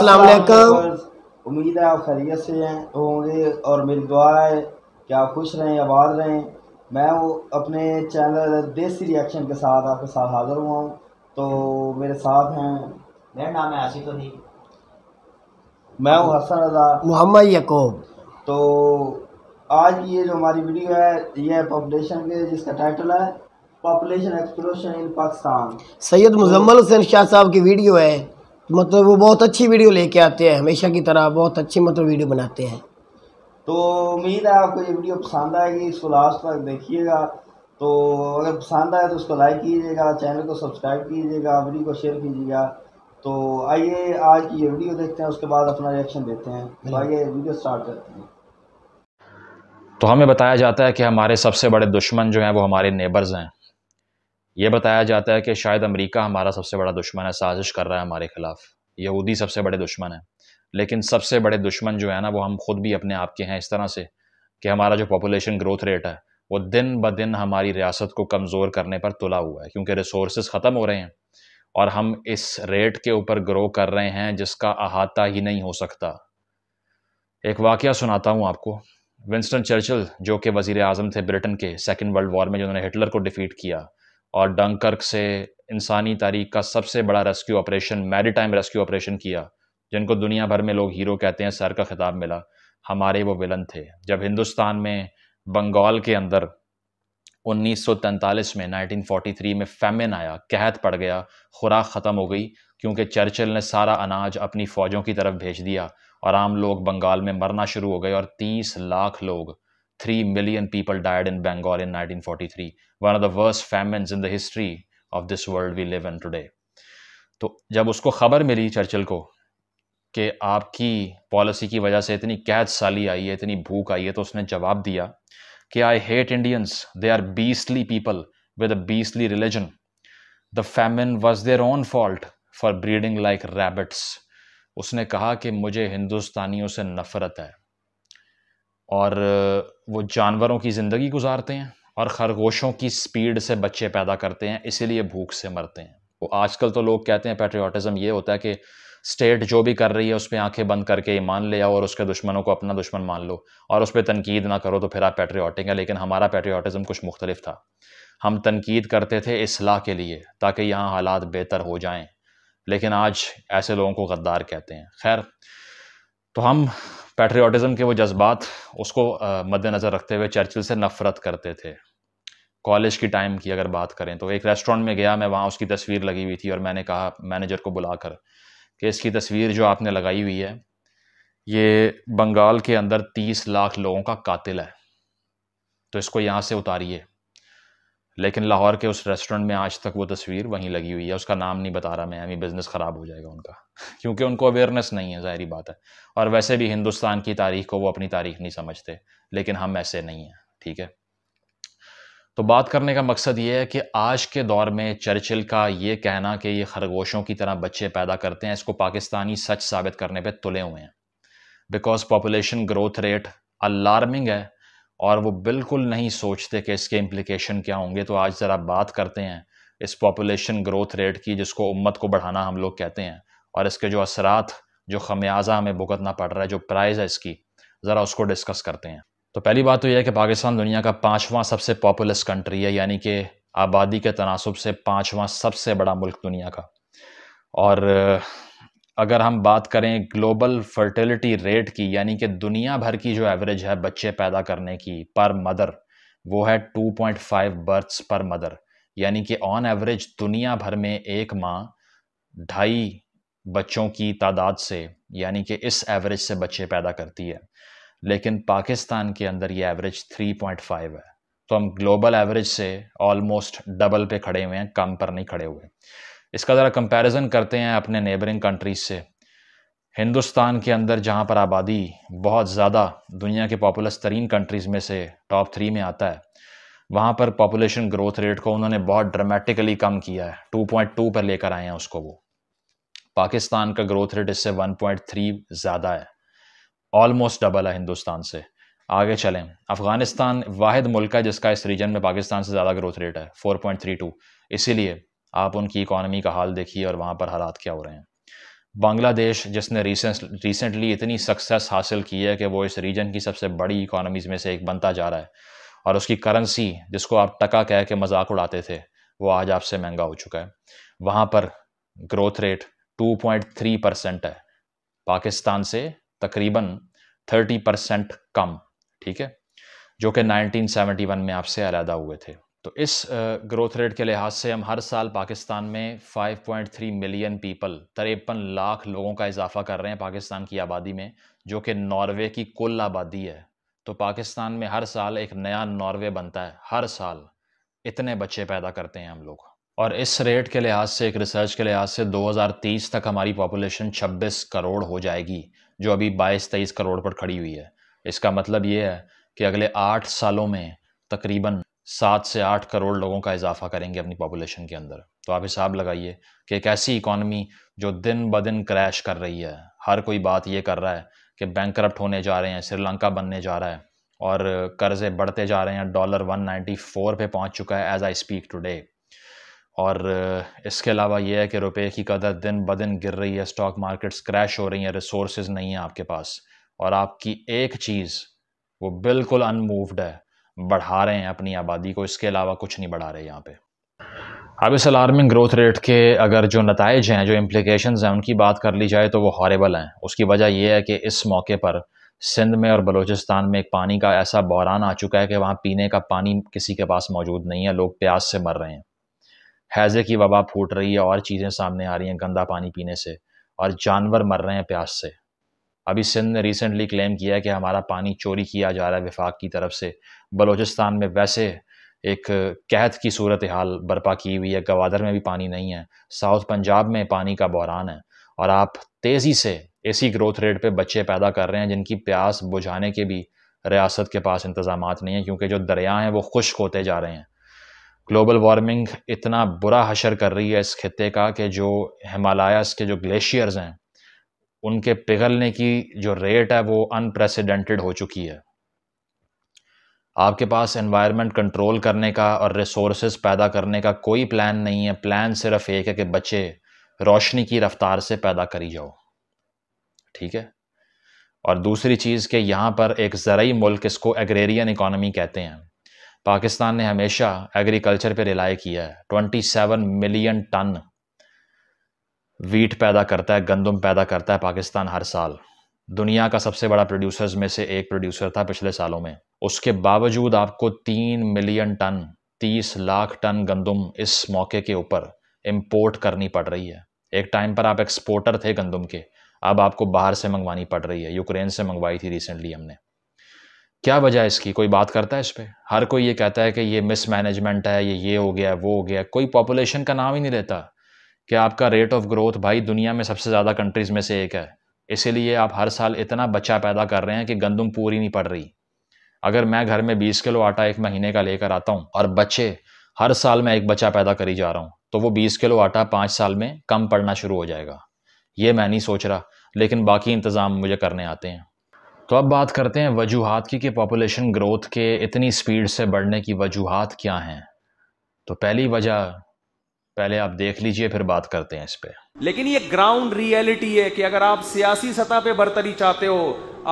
उम्मीद है आप खैरियत से हैं होंगे और मेरी दुआ है कि आप खुश रहें आबाद रहें मैं वो अपने चैनल देसी रिएक्शन के साथ आपके साथ हाज़िर हुआ हूँ तो मेरे साथ हैं मेरा नाम है आशिफ अली मैं हूँ हसन रजा मोहम्मद यकूब तो आज ये जो हमारी वीडियो है ये है पॉपुलेशन के जिसका टाइटल है population explosion in Pakistan Syed Muzammil Hussain Shah साहब की वीडियो है मतलब वो बहुत अच्छी वीडियो लेके आते हैं हमेशा की तरह बहुत अच्छी मतलब वीडियो बनाते हैं तो उम्मीद है आपको ये वीडियो पसंद आएगी इसको लास्ट तक देखिएगा तो अगर पसंद आए तो उसको लाइक कीजिएगा चैनल को सब्सक्राइब कीजिएगा वीडियो को शेयर कीजिएगा तो आइए आज की ये वीडियो देखते हैं उसके बाद अपना रिएक्शन देते हैं तो आइए वीडियो स्टार्ट करते हैं तो हमें बताया जाता है कि हमारे सबसे बड़े दुश्मन जो हैं वो हमारे नेबर्स हैं ये बताया जाता है कि शायद अमेरिका हमारा सबसे बड़ा दुश्मन है साजिश कर रहा है हमारे खिलाफ यहूदी सबसे बड़े दुश्मन है लेकिन सबसे बड़े दुश्मन जो है ना वो हम खुद भी अपने आप के हैं इस तरह से कि हमारा जो पॉपुलेशन ग्रोथ रेट है वो दिन ब दिन हमारी रियासत को कमज़ोर करने पर तुला हुआ है क्योंकि रिसोर्स ख़त्म हो रहे हैं और हम इस रेट के ऊपर ग्रो कर रहे हैं जिसका अहाता ही नहीं हो सकता एक वाक़ सुनाता हूँ आपको विंस्टन चर्चिल जो कि वज़ी अजम थे ब्रिटेन के सेकेंड वर्ल्ड वॉर में जिन्होंने हिटलर को डिफ़ीट किया और डंकर्क से इंसानी तारीख का सबसे बड़ा rescue operation maritime rescue operation किया जिनको दुनिया भर में लोग हीरो कहते हैं सर का खिताब मिला हमारे वो विलन थे जब हिंदुस्तान में बंगाल के अंदर 1943 में 1943 में फैमिन आया कहत पड़ गया खुराक ख़त्म हो गई क्योंकि चर्चिल ने सारा अनाज अपनी फ़ौजों की तरफ भेज दिया और आम लोग बंगाल में मरना शुरू हो गए और 30 लाख लोग 3 million people died in Bengal in 1943, one of the worst famines in the history of this world we live in today. तो जब उसको ख़बर मिली चर्चिल को कि आपकी पॉलिसी की वजह से इतनी कैद साली आई है इतनी भूख आई है तो उसने जवाब दिया कि I hate Indians they are beastly people with a beastly religion the famine was their own fault for breeding like rabbits उसने कहा कि मुझे हिंदुस्तानियों से नफरत है और वो जानवरों की ज़िंदगी गुजारते हैं और खरगोशों की स्पीड से बच्चे पैदा करते हैं इसीलिए भूख से मरते हैं वो तो आजकल तो लोग कहते हैं पेट्रियाटिज़म ये होता है कि स्टेट जो भी कर रही है उस पर आंखें बंद करके ईमान ले आओ और उसके दुश्मनों को अपना दुश्मन मान लो और उस पर तनकीद ना करो तो फिर आप पेट्रियाटिक हैं लेकिन हमारा पेट्रियाटिज़म कुछ मुख्तलिफ था हम तनकीद करते थे असलाह के लिए ताकि यहाँ हालात बेहतर हो जाएँ लेकिन आज ऐसे लोगों को गद्दार कहते हैं खैर तो हम पैट्रियाटिज़म के वो जज्बात उसको मद्देनज़र रखते हुए चर्चिल से नफ़रत करते थे कॉलेज की टाइम की अगर बात करें तो एक रेस्टोरेंट में गया मैं वहाँ उसकी तस्वीर लगी हुई थी और मैंने कहा मैनेजर को बुलाकर कि इसकी तस्वीर जो आपने लगाई हुई है ये बंगाल के अंदर तीस लाख लोगों का कातिल है तो इसको यहाँ से उतारिए लेकिन लाहौर के उस रेस्टोरेंट में आज तक वो तस्वीर वहीं लगी हुई है उसका नाम नहीं बता रहा मैं अभी बिज़नेस ख़राब हो जाएगा उनका क्योंकि उनको अवेयरनेस नहीं है ज़ाहरी बात है और वैसे भी हिंदुस्तान की तारीख को वो अपनी तारीख नहीं समझते लेकिन हम ऐसे नहीं हैं ठीक है तो बात करने का मकसद ये है कि आज के दौर में चर्चिल का ये कहना कि ये खरगोशों की तरह बच्चे पैदा करते हैं इसको पाकिस्तानी सच साबित करने पर तुले हुए हैं because population growth rate alarming है और वो बिल्कुल नहीं सोचते कि इसके इम्प्लीकेशन क्या होंगे तो आज ज़रा बात करते हैं इस पॉपुलेशन ग्रोथ रेट की जिसको उम्मत को बढ़ाना हम लोग कहते हैं और इसके जो असरात जो खमियाजा हमें भुगतना पड़ रहा है जो प्राइज़ है इसकी ज़रा उसको डिस्कस करते हैं तो पहली बात तो यह है कि पाकिस्तान दुनिया का पाँचवा सबसे पॉपुलस कंट्री है यानी कि आबादी के तनासब से पाँचवा सबसे बड़ा मुल्क दुनिया का और अगर हम बात करें ग्लोबल फर्टिलिटी रेट की यानी कि दुनिया भर की जो एवरेज है बच्चे पैदा करने की पर मदर वो है 2.5 बर्थ्स पर मदर यानी कि ऑन एवरेज दुनिया भर में एक माँ ढाई बच्चों की तादाद से यानी कि इस एवरेज से बच्चे पैदा करती है लेकिन पाकिस्तान के अंदर ये एवरेज 3.5 है तो हम ग्लोबल एवरेज से ऑलमोस्ट डबल पे खड़े हुए हैं कम पर नहीं खड़े हुए इसका ज़रा कंपैरिजन करते हैं अपने नेबरिंग कंट्रीज से हिंदुस्तान के अंदर जहाँ पर आबादी बहुत ज़्यादा दुनिया के पॉपुलस तरीन कंट्रीज़ में से टॉप थ्री में आता है वहाँ पर पॉपुलेशन ग्रोथ रेट को उन्होंने बहुत ड्रामेटिकली कम किया है 2.2 पर लेकर आए हैं उसको वो पाकिस्तान का ग्रोथ रेट इससे 1.3 ज़्यादा है ऑलमोस्ट डबल है हिंदुस्तान से आगे चलें अफ़गानिस्तान वाहिद मुल्क है जिसका इस रीजन में पाकिस्तान से ज़्यादा ग्रोथ रेट है 4.32 इसीलिए आप उनकी इकॉनमी का हाल देखिए और वहाँ पर हालात क्या हो रहे हैं बांग्लादेश जिसने रिसेंटली इतनी सक्सेस हासिल की है कि वो इस रीजन की सबसे बड़ी इकानमीज में से एक बनता जा रहा है और उसकी करेंसी जिसको आप टका कह के मजाक उड़ाते थे वो आज आपसे महंगा हो चुका है वहाँ पर ग्रोथ रेट 2.3 परसेंट है पाकिस्तान से तकरीबन 30 परसेंट कम ठीक है जो कि 1971 में आपसे अलहदा हुए थे तो इस ग्रोथ रेट के लिहाज से हम हर साल पाकिस्तान में 5.3 मिलियन पीपल तिरपन लाख लोगों का इजाफा कर रहे हैं पाकिस्तान की आबादी में जो कि नॉर्वे की कुल आबादी है तो पाकिस्तान में हर साल एक नया नॉर्वे बनता है हर साल इतने बच्चे पैदा करते हैं हम लोग और इस रेट के लिहाज से एक रिसर्च के लिहाज से 2030 तक हमारी पॉपुलेशन 26 करोड़ हो जाएगी जो अभी 22-23 करोड़ पर खड़ी हुई है इसका मतलब ये है कि अगले आठ सालों में तकरीबन सात से आठ करोड़ लोगों का इजाफा करेंगे अपनी पॉपुलेशन के अंदर तो आप हिसाब लगाइए कि एक ऐसी इकॉनमी जो दिन ब दिन क्रैश कर रही है हर कोई बात ये कर रहा है कि बैंक करप्ट होने जा रहे हैं श्रीलंका बनने जा रहा है और कर्ज़े बढ़ते जा रहे हैं डॉलर 194 पे पहुंच चुका है एज आई स्पीक टुडे और इसके अलावा यह है कि रुपए की कदर दिन ब दिन गिर रही है स्टॉक मार्केट्स क्रैश हो रही हैं रिसोर्स नहीं है आपके पास और आपकी एक चीज़ वो बिल्कुल अनमूव्ड है बढ़ा रहे हैं अपनी आबादी को इसके अलावा कुछ नहीं बढ़ा रहे यहाँ पे अब इस अलार्मिंग ग्रोथ रेट के अगर जो नतज हैं जो इम्प्लिकेशन हैं उनकी बात कर ली जाए तो वो हॉरेबल हैं उसकी वजह यह है कि इस मौके पर सिंध में और बलूचिस्तान में एक पानी का ऐसा बहरान आ चुका है कि वहाँ पीने का पानी किसी के पास मौजूद नहीं है लोग प्यास से मर रहे हैं हैज़े की वबा फूट रही है और चीज़ें सामने आ रही हैं गंदा पानी पीने से और जानवर मर रहे हैं प्यास से अभी सिंध ने रिसेंटली क्लेम किया है कि हमारा पानी चोरी किया जा रहा है विफाक की तरफ से बलूचिस्तान में वैसे एक कैद की सूरत हाल बर्पा की हुई है गवादर में भी पानी नहीं है साउथ पंजाब में पानी का बहरान है और आप तेज़ी से इसी ग्रोथ रेट पे बच्चे पैदा कर रहे हैं जिनकी प्यास बुझाने के भी रियासत के पास इंतज़ाम नहीं हैं क्योंकि जो दरिया हैं वो खुश्क होते जा रहे हैं ग्लोबल वार्मिंग इतना बुरा हशर कर रही है इस खत्े का कि जो हिमालयस के जो ग्लेशियर्स हैं उनके पिघलने की जो रेट है वो अनप्रेसिडेंटेड हो चुकी है आपके पास एनवायरनमेंट कंट्रोल करने का और रिसोर्स पैदा करने का कोई प्लान नहीं है प्लान सिर्फ एक है कि बच्चे रोशनी की रफ्तार से पैदा करी जाओ ठीक है और दूसरी चीज़ के यहाँ पर एक ज़रूरी मुल्क इसको एग्रेरियन इकोनॉमी कहते हैं पाकिस्तान ने हमेशा एग्रीकल्चर पर रिलाई किया है ट्वेंटी मिलियन टन वीट पैदा करता है गंदम पैदा करता है पाकिस्तान हर साल दुनिया का सबसे बड़ा प्रोड्यूसर्स में से एक प्रोड्यूसर था पिछले सालों में उसके बावजूद आपको तीन मिलियन टन तीस लाख टन गंदम इस मौके के ऊपर इम्पोर्ट करनी पड़ रही है एक टाइम पर आप एक्सपोर्टर थे गंदम के अब आपको बाहर से मंगवानी पड़ रही है यूक्रेन से मंगवाई थी रिसेंटली हमने क्या वजह इसकी कोई बात करता है इस पर हर कोई ये कहता है कि ये मिसमैनेजमेंट है ये ये हो गया वो हो गया कोई पॉपुलेशन का नाम ही नहीं रहता कि आपका रेट ऑफ ग्रोथ भाई दुनिया में सबसे ज़्यादा कंट्रीज़ में से एक है इसीलिए आप हर साल इतना बच्चा पैदा कर रहे हैं कि गंदम पूरी नहीं पड़ रही अगर मैं घर में बीस किलो आटा एक महीने का लेकर आता हूँ और बच्चे हर साल मैं एक बच्चा पैदा करी जा रहा हूँ तो वो बीस किलो आटा पाँच साल में कम पड़ना शुरू हो जाएगा ये मैं नहीं सोच रहा लेकिन बाकी इंतज़ाम मुझे करने आते हैं तो अब बात करते हैं वजूहत की कि पॉपुलेशन ग्रोथ के इतनी स्पीड से बढ़ने की वजूहत क्या हैं तो पहली वजह पहले आप देख लीजिए फिर बात करते हैं इस पर लेकिन ये ग्राउंड रियलिटी है कि अगर आप सियासी सतह पे बर्तरी चाहते हो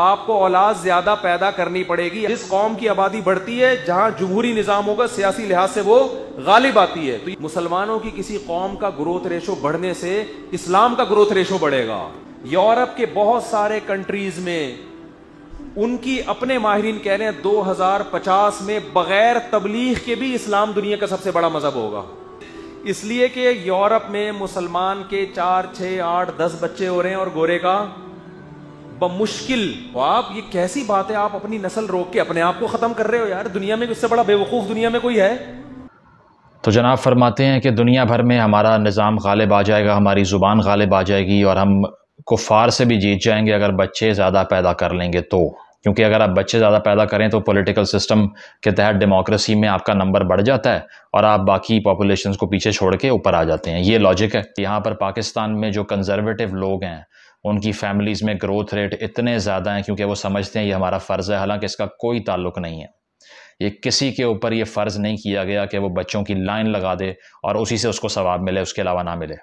आपको औलाद ज्यादा पैदा करनी पड़ेगी जिस कौम की आबादी बढ़ती है जहां जमहूरी निज़ाम होगा सियासी लिहाज से वो गालिब आती है तो मुसलमानों की किसी कौम का ग्रोथ रेशो बढ़ने से इस्लाम का ग्रोथ रेशो बढ़ेगा यूरोप के बहुत सारे कंट्रीज में उनकी अपने माहरीन कह रहे हैं दो में बगैर तबलीग के भी इस्लाम दुनिया का सबसे बड़ा मजहब होगा इसलिए कि यूरोप में मुसलमान के चार छः आठ दस बच्चे हो रहे हैं और गोरे का बमुश्किल तो आप ये कैसी बात है आप अपनी नस्ल रोक के अपने आप को ख़त्म कर रहे हो यार दुनिया में इससे बड़ा बेवकूफ़ दुनिया में कोई है तो जनाब फरमाते हैं कि दुनिया भर में हमारा निज़ाम गालिब आ जाएगा हमारी ज़ुबान गालिब आ जाएगी और हम कुफार से भी जीत जाएंगे अगर बच्चे ज़्यादा पैदा कर लेंगे तो क्योंकि अगर आप बच्चे ज़्यादा पैदा करें तो पॉलिटिकल सिस्टम के तहत डेमोक्रेसी में आपका नंबर बढ़ जाता है और आप बाकी पॉपुलेशन को पीछे छोड़ के ऊपर आ जाते हैं ये लॉजिक है यहाँ पर पाकिस्तान में जो कंजर्वेटिव लोग हैं उनकी फैमिलीज़ में ग्रोथ रेट इतने ज़्यादा हैं क्योंकि वो समझते हैं ये हमारा फ़र्ज़ है हालांकि इसका कोई ताल्लुक नहीं है ये किसी के ऊपर ये फ़र्ज़ नहीं किया गया कि वो बच्चों की लाइन लगा दे और उसी से उसको सवाब मिले उसके अलावा ना मिले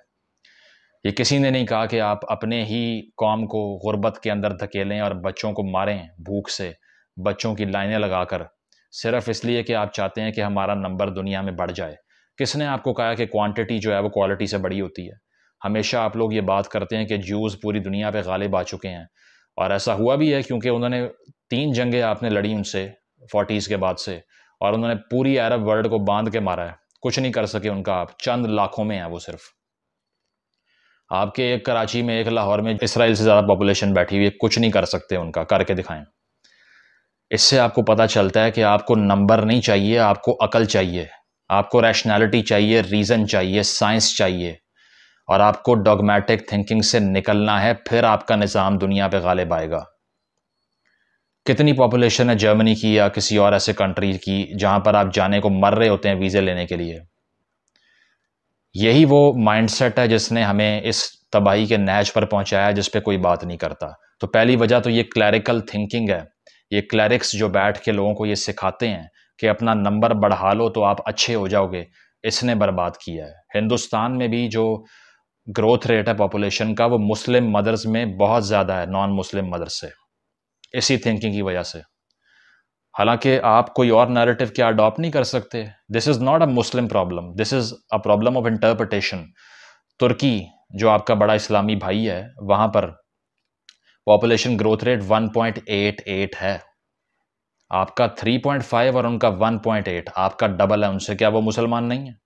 ये किसी ने नहीं कहा कि आप अपने ही कौम को गुर्बत के अंदर धकेलें और बच्चों को मारें भूख से बच्चों की लाइनें लगाकर सिर्फ इसलिए कि आप चाहते हैं कि हमारा नंबर दुनिया में बढ़ जाए किसने आपको कहा कि क्वांटिटी जो है वो क्वालिटी से बड़ी होती है हमेशा आप लोग ये बात करते हैं कि जूस पूरी दुनिया पे गालिब आ चुके हैं और ऐसा हुआ भी है क्योंकि उन्होंने तीन जंगें आपने लड़ी उनसे फोर्टीज़ के बाद से और उन्होंने पूरी अरब वर्ल्ड को बांध के मारा है कुछ नहीं कर सके उनका आप चंद लाखों में हैं वो सिर्फ़ आपके एक कराची में एक लाहौर में इसराइल से ज़्यादा पॉपुलेशन बैठी हुई है कुछ नहीं कर सकते उनका करके दिखाएं इससे आपको पता चलता है कि आपको नंबर नहीं चाहिए आपको अकल चाहिए आपको रैशनैलिटी चाहिए रीज़न चाहिए साइंस चाहिए और आपको डॉगमेटिक थिंकिंग से निकलना है फिर आपका निज़ाम दुनिया पर गालिब आएगा कितनी पॉपुलेशन है जर्मनी की या किसी और ऐसे कंट्री की जहाँ पर आप जाने को मर रहे होते हैं वीज़े लेने के लिए यही वो माइंडसेट है जिसने हमें इस तबाही के नैज पर पहुंचाया जिस पर कोई बात नहीं करता तो पहली वजह तो ये क्लैरिकल थिंकिंग है ये क्लैरिक्स जो बैठ के लोगों को ये सिखाते हैं कि अपना नंबर बढ़ा लो तो आप अच्छे हो जाओगे इसने बर्बाद किया है हिंदुस्तान में भी जो ग्रोथ रेट है पॉपुलेशन का वो मुस्लिम मदर्स में बहुत ज़्यादा है नॉन मुस्लिम मदर्स से इसी थिंकिंग की वजह से हालांकि आप कोई और नैरेटिव क्या अडॉप्ट नहीं कर सकते this is not a Muslim problem this is a problem of interpretation तुर्की जो आपका बड़ा इस्लामी भाई है वहाँ पर पॉपुलेशन ग्रोथ रेट 1.88 है आपका 3.5 और उनका 1.8 आपका डबल है उनसे क्या वो मुसलमान नहीं है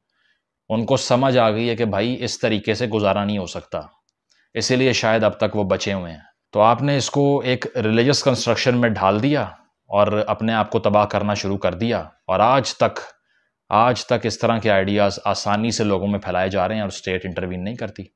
उनको समझ आ गई है कि भाई इस तरीके से गुजारा नहीं हो सकता इसीलिए शायद अब तक वो बचे हुए हैं तो आपने इसको एक रिलीजियस कंस्ट्रक्शन में ढाल दिया और अपने आप को तबाह करना शुरू कर दिया और आज तक आज तक इस तरह के आइडियाज़ आसानी से लोगों में फैलाए जा रहे हैं और स्टेट इंटरवीन नहीं करती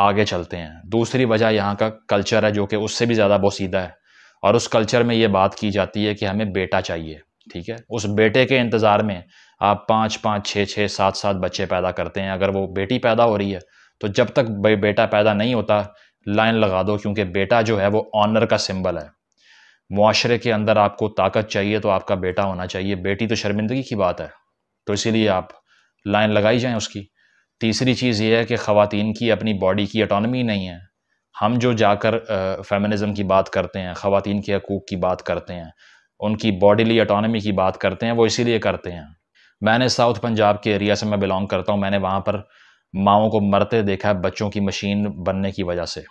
आगे चलते हैं दूसरी वजह यहाँ का कल्चर है जो कि उससे भी ज़्यादा बोसीदा है और उस कल्चर में ये बात की जाती है कि हमें बेटा चाहिए ठीक है उस बेटे के इंतज़ार में आप पाँच पाँच छः छः सात सात बच्चे पैदा करते हैं अगर वो बेटी पैदा हो रही है तो जब तक बेटा पैदा नहीं होता लाइन लगा दो क्योंकि बेटा जो है वो ऑनर का सिंबल है माशरे के अंदर आपको ताकत चाहिए तो आपका बेटा होना चाहिए बेटी तो शर्मिंदगी की बात है तो इसीलिए आप लाइन लगाई जाएं उसकी तीसरी चीज़ ये है कि खातन की अपनी बॉडी की अटोनमी नहीं है हम जो जाकर फेमिनिज़म की बात करते हैं ख़वान के हकूक़ की बात करते हैं उनकी बॉडीली अटोनमी की बात करते हैं वो इसीलिए करते हैं मैंने साउथ पंजाब के एरिया से मैं बिलोंग करता हूँ मैंने वहाँ पर माओं को मरते देखा है बच्चों की मशीन बनने की वजह से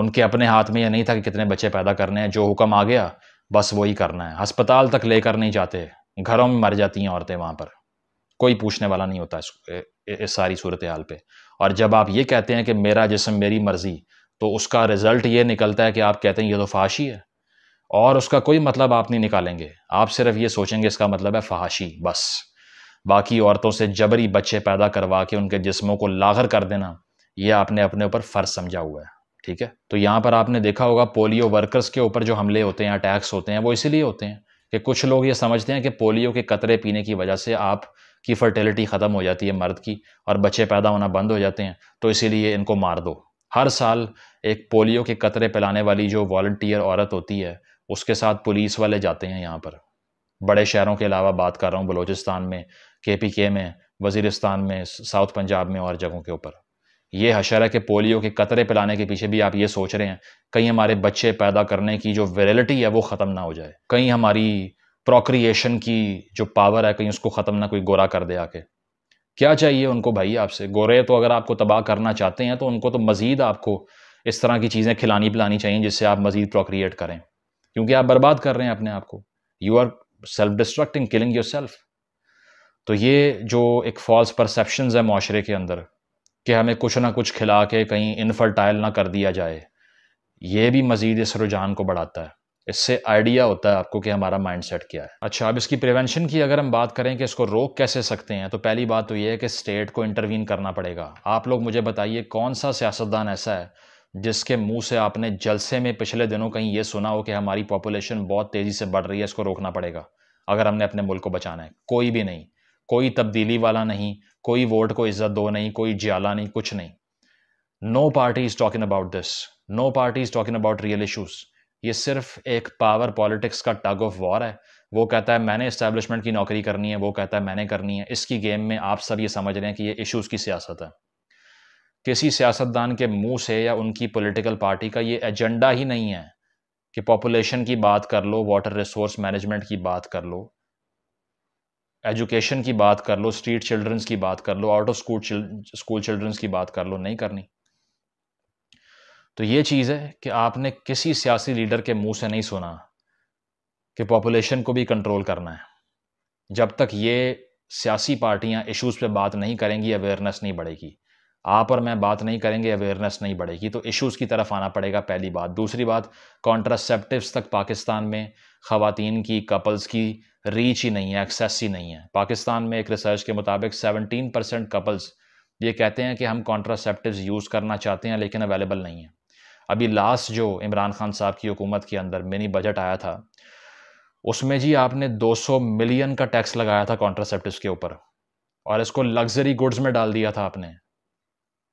उनके अपने हाथ में यह नहीं था कि कितने बच्चे पैदा करने हैं जो हुक्म आ गया बस वही करना है अस्पताल तक लेकर नहीं जाते घरों में मर जाती हैं औरतें वहाँ पर कोई पूछने वाला नहीं होता इस, इस सारी सूरत हाल पर और जब आप ये कहते हैं कि मेरा जिसम मेरी मर्ज़ी तो उसका रिज़ल्ट ये निकलता है कि आप कहते हैं ये तो फाशी है और उसका कोई मतलब आप नहीं निकालेंगे आप सिर्फ ये सोचेंगे इसका मतलब है फहाशी बस बाकी औरतों से जबरी बच्चे पैदा करवा के उनके जिस्मों को लागर कर देना ये आपने अपने ऊपर फ़र्ज समझा हुआ है ठीक है तो यहाँ पर आपने देखा होगा पोलियो वर्कर्स के ऊपर जो हमले होते हैं अटैक्स होते हैं वो इसीलिए होते हैं कि कुछ लोग ये समझते हैं कि पोलियो के कतरे पीने की वजह से आप की फर्टिलिटी ख़त्म हो जाती है मर्द की और बच्चे पैदा होना बंद हो जाते हैं तो इसीलिए इनको मार दो हर साल एक पोलियो के कतरे पिलाने वाली जो वॉल्टियर औरत होती है उसके साथ पुलिस वाले जाते हैं यहाँ पर बड़े शहरों के अलावा बात कर रहा हूँ बलोचिस्तान में के पी के में वजीरस्तान में साउथ पंजाब में और जगहों के ऊपर ये हशर है कि पोलियो के कतरे पिलाने के पीछे भी आप ये सोच रहे हैं कहीं हमारे बच्चे पैदा करने की जो वेरेलिटी है वो ख़त्म ना हो जाए कहीं हमारी प्रोक्रिएशन की जो पावर है कहीं उसको ख़त्म ना कोई गोरा कर दे आके क्या चाहिए उनको भाई आपसे गोरे तो अगर आपको तबाह करना चाहते हैं तो उनको तो मज़ीद आपको इस तरह की चीज़ें खिलानी पिलानी चाहिए जिससे आप मज़ीद प्रोक्रिएट करें क्योंकि आप बर्बाद कर रहे हैं अपने आप को you are self destructing killing yourself तो ये जो एक फॉल्स परसेप्शन है माशरे के अंदर कि हमें कुछ ना कुछ खिला के कहीं इनफर्टाइल ना कर दिया जाए ये भी मज़ीद इस रुझान को बढ़ाता है इससे आइडिया होता है आपको कि हमारा माइंड सेट क्या है अच्छा अब इसकी प्रिवेंशन की अगर हम बात करें कि इसको रोक कैसे सकते हैं तो पहली बात तो ये है कि स्टेट को इंटरवीन करना पड़ेगा आप लोग मुझे बताइए कौन सा सियासतदान ऐसा है जिसके मुंह से आपने जलसे में पिछले दिनों कहीं ये सुना हो कि हमारी पॉपुलेशन बहुत तेज़ी से बढ़ रही है इसको रोकना पड़ेगा अगर हमने अपने मुल्क को बचाना है कोई भी नहीं कोई तब्दीली वाला नहीं कोई वोट को इज्जत दो नहीं कोई जियाला नहीं कुछ नहीं no party is talking about this no party is talking about real issues ये सिर्फ एक पावर पॉलिटिक्स का टग ऑफ वॉर है वो कहता है मैंने इस्टेब्लिशमेंट की नौकरी करनी है वो कहता है मैंने करनी है इसकी गेम में आप सब ये समझ रहे हैं कि ये इशूज़ की सियासत है किसी सियासतदान के मुंह से या उनकी पॉलिटिकल पार्टी का ये एजेंडा ही नहीं है कि पॉपुलेशन की बात कर लो वाटर रिसोर्स मैनेजमेंट की बात कर लो एजुकेशन की बात कर लो स्ट्रीट चिल्ड्रंस की बात कर लो out of school school children's की बात कर लो नहीं करनी तो ये चीज़ है कि आपने किसी सियासी लीडर के मुंह से नहीं सुना कि पॉपुलेशन को भी कंट्रोल करना है जब तक ये सियासी पार्टियां इश्यूज़ पे बात नहीं करेंगी अवेयरनेस नहीं बढ़ेगी आप और मैं बात नहीं करेंगे अवेयरनेस नहीं बढ़ेगी तो इश्यूज़ की तरफ आना पड़ेगा पहली बात दूसरी बात कॉन्ट्रासेप्टिव्स तक पाकिस्तान में खातन की कपल्स की रीच ही नहीं है एक्सेस ही नहीं है पाकिस्तान में एक रिसर्च के मुताबिक 17 परसेंट कपल्स ये कहते हैं कि हम कॉन्ट्रासेप्टिव यूज़ करना चाहते हैं लेकिन अवेलेबल नहीं है अभी लास्ट जो इमरान खान साहब की हुकूमत के अंदर मिनी बजट आया था उसमें जी आपने 200 मिलियन का टैक्स लगाया था कॉन्ट्रासेप्टिव के ऊपर और इसको लग्जरी गुड्स में डाल दिया था आपने